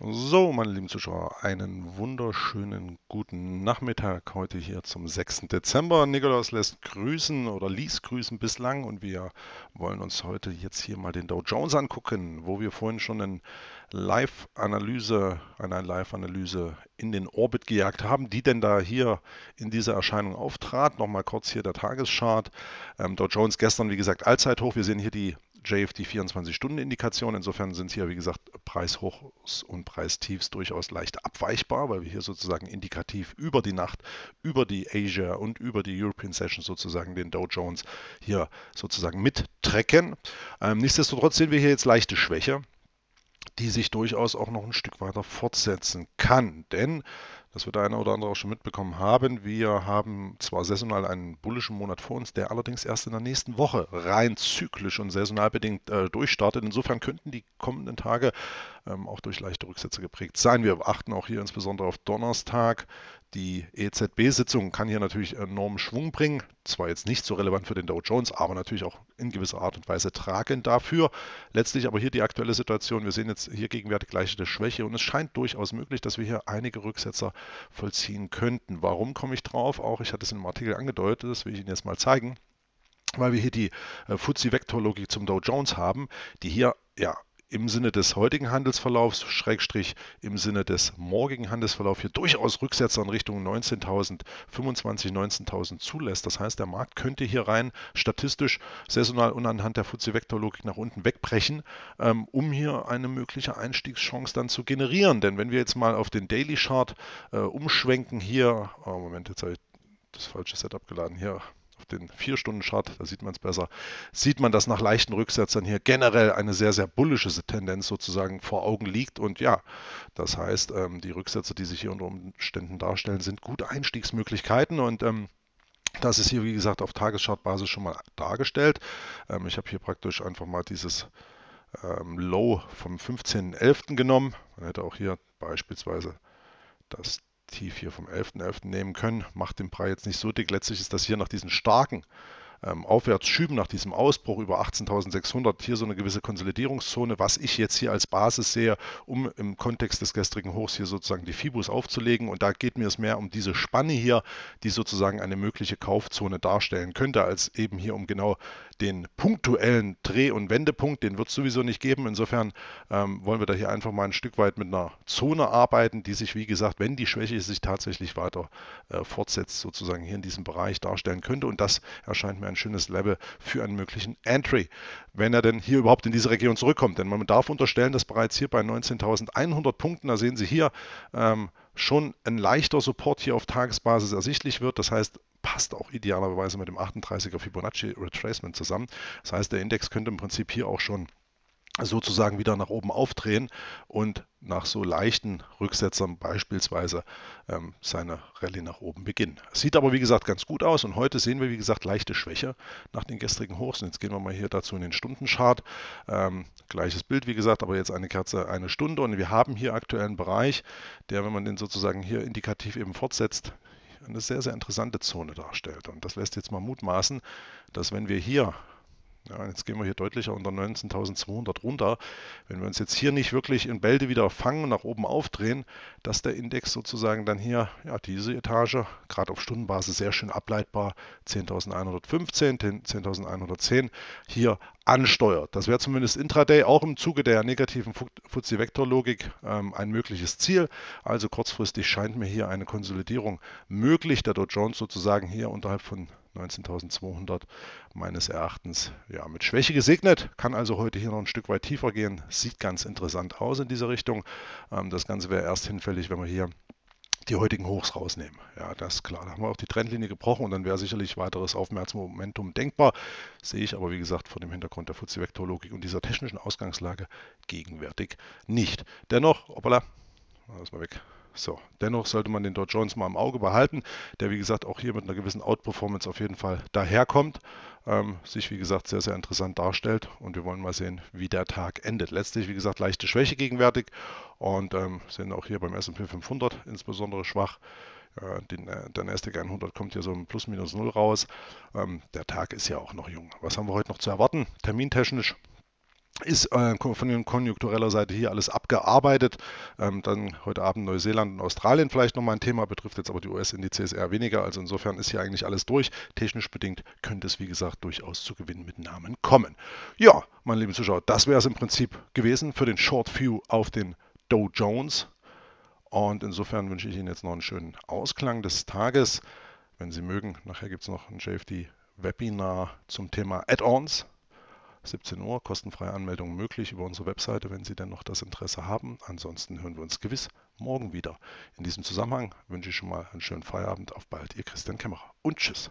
So, meine lieben Zuschauer, einen wunderschönen guten Nachmittag heute hier zum 6. Dezember. Nikolaus lässt grüßen oder ließ grüßen bislang und wir wollen uns heute jetzt hier mal den Dow Jones angucken, wo wir vorhin schon eine Live-Analyse, eine Live-Analyse in den Orbit gejagt haben, die denn da hier in dieser Erscheinung auftrat. Nochmal kurz hier der Tageschart. Ähm, Dow Jones gestern, wie gesagt, Allzeithoch. Wir sehen hier die JFD 24-Stunden-Indikation. Insofern sind hier, wie gesagt, Preishochs und Preistiefs durchaus leicht abweichbar, weil wir hier sozusagen indikativ über die Nacht, über die Asia und über die European Session sozusagen den Dow Jones hier sozusagen mittrecken. Ähm, nichtsdestotrotz sehen wir hier jetzt leichte Schwäche die sich durchaus auch noch ein Stück weiter fortsetzen kann. Denn das wird der eine oder andere auch schon mitbekommen haben. Wir haben zwar saisonal einen bullischen Monat vor uns, der allerdings erst in der nächsten Woche rein zyklisch und saisonal bedingt äh, durchstartet. Insofern könnten die kommenden Tage ähm, auch durch leichte Rücksätze geprägt sein. Wir achten auch hier insbesondere auf Donnerstag, die EZB-Sitzung kann hier natürlich enormen Schwung bringen. Zwar jetzt nicht so relevant für den Dow Jones, aber natürlich auch in gewisser Art und Weise tragend dafür. Letztlich aber hier die aktuelle Situation. Wir sehen jetzt hier gegenwärtig gleich eine Schwäche und es scheint durchaus möglich, dass wir hier einige Rücksetzer vollziehen könnten. Warum komme ich drauf? Auch ich hatte es in einem Artikel angedeutet, das will ich Ihnen jetzt mal zeigen weil wir hier die äh, fuzzy FTSE-Vektorlogik zum Dow Jones haben, die hier ja im Sinne des heutigen Handelsverlaufs, Schrägstrich im Sinne des morgigen Handelsverlaufs hier durchaus Rücksetzer in Richtung 19.000, 25.000, 19.000 zulässt. Das heißt, der Markt könnte hier rein statistisch saisonal und anhand der Fuzzi-Vektorlogik nach unten wegbrechen, ähm, um hier eine mögliche Einstiegschance dann zu generieren. Denn wenn wir jetzt mal auf den Daily Chart äh, umschwenken hier, oh Moment, jetzt habe ich das falsche Setup geladen hier den 4-Stunden-Chart, da sieht man es besser, sieht man, dass nach leichten Rücksetzern hier generell eine sehr, sehr bullische Tendenz sozusagen vor Augen liegt. Und ja, das heißt, ähm, die Rücksätze, die sich hier unter Umständen darstellen, sind gute Einstiegsmöglichkeiten und ähm, das ist hier, wie gesagt, auf Tageschartbasis schon mal dargestellt. Ähm, ich habe hier praktisch einfach mal dieses ähm, Low vom 15.11. genommen. Man hätte auch hier beispielsweise das Tief hier vom 11.11. .11. nehmen können. Macht den Brei jetzt nicht so dick. Letztlich ist das hier nach diesen starken ähm, Aufwärtsschüben nach diesem Ausbruch über 18.600 hier so eine gewisse Konsolidierungszone, was ich jetzt hier als Basis sehe, um im Kontext des gestrigen Hochs hier sozusagen die Fibus aufzulegen. Und da geht mir es mehr um diese Spanne hier, die sozusagen eine mögliche Kaufzone darstellen könnte, als eben hier um genau den punktuellen Dreh- und Wendepunkt. Den wird es sowieso nicht geben. Insofern ähm, wollen wir da hier einfach mal ein Stück weit mit einer Zone arbeiten, die sich, wie gesagt, wenn die Schwäche sich tatsächlich weiter äh, fortsetzt, sozusagen hier in diesem Bereich darstellen könnte. Und das erscheint mir ein schönes Level für einen möglichen Entry, wenn er denn hier überhaupt in diese Region zurückkommt. Denn man darf unterstellen, dass bereits hier bei 19.100 Punkten, da sehen Sie hier, ähm, schon ein leichter Support hier auf Tagesbasis ersichtlich wird. Das heißt, passt auch idealerweise mit dem 38er Fibonacci Retracement zusammen. Das heißt, der Index könnte im Prinzip hier auch schon sozusagen wieder nach oben aufdrehen und nach so leichten Rücksetzern beispielsweise ähm, seine Rallye nach oben beginnen. Sieht aber wie gesagt ganz gut aus und heute sehen wir wie gesagt leichte Schwäche nach den gestrigen Hochs. Und jetzt gehen wir mal hier dazu in den Stundenchart. Ähm, gleiches Bild wie gesagt, aber jetzt eine Kerze eine Stunde und wir haben hier aktuell einen Bereich, der, wenn man den sozusagen hier indikativ eben fortsetzt, eine sehr, sehr interessante Zone darstellt. Und das lässt jetzt mal mutmaßen, dass wenn wir hier ja, jetzt gehen wir hier deutlicher unter 19.200 runter. Wenn wir uns jetzt hier nicht wirklich in Bälde wieder fangen, nach oben aufdrehen, dass der Index sozusagen dann hier, ja, diese Etage, gerade auf Stundenbasis sehr schön ableitbar, 10.115, 10.110, hier ansteuert. Das wäre zumindest intraday auch im Zuge der negativen Fuzzi-Vektor-Logik ähm, ein mögliches Ziel. Also kurzfristig scheint mir hier eine Konsolidierung möglich, da Dow Jones sozusagen hier unterhalb von 19.200 meines Erachtens ja, mit Schwäche gesegnet, kann also heute hier noch ein Stück weit tiefer gehen. Sieht ganz interessant aus in dieser Richtung. Ähm, das Ganze wäre erst hinfällig, wenn wir hier die heutigen Hochs rausnehmen. Ja, das ist klar. Da haben wir auch die Trendlinie gebrochen und dann wäre sicherlich weiteres Aufmerksmomentum denkbar. Sehe ich aber, wie gesagt, vor dem Hintergrund der Fuzzi-Vektorlogik und dieser technischen Ausgangslage gegenwärtig nicht. Dennoch, hoppala, das mal weg. So, dennoch sollte man den Dow Jones mal im Auge behalten, der wie gesagt auch hier mit einer gewissen Outperformance auf jeden Fall daherkommt, ähm, sich wie gesagt sehr, sehr interessant darstellt und wir wollen mal sehen, wie der Tag endet. Letztlich wie gesagt leichte Schwäche gegenwärtig und ähm, sind auch hier beim S&P 500 insbesondere schwach. Äh, den, äh, der Nasdaq 100 kommt hier so ein Plus-Minus-Null raus. Ähm, der Tag ist ja auch noch jung. Was haben wir heute noch zu erwarten? Termintechnisch ist äh, von konjunktureller Seite hier alles abgearbeitet. Ähm, dann heute Abend Neuseeland und Australien vielleicht nochmal ein Thema, betrifft jetzt aber die US-Indizes eher weniger. Also insofern ist hier eigentlich alles durch. Technisch bedingt könnte es, wie gesagt, durchaus zu Gewinnen mit Namen kommen. Ja, meine lieben Zuschauer, das wäre es im Prinzip gewesen für den Short View auf den Dow Jones. Und insofern wünsche ich Ihnen jetzt noch einen schönen Ausklang des Tages. Wenn Sie mögen, nachher gibt es noch ein JFD-Webinar zum Thema Add-ons. 17 Uhr, kostenfreie Anmeldung möglich über unsere Webseite, wenn Sie denn noch das Interesse haben. Ansonsten hören wir uns gewiss morgen wieder. In diesem Zusammenhang wünsche ich schon mal einen schönen Feierabend. Auf bald, Ihr Christian Kämmerer und tschüss.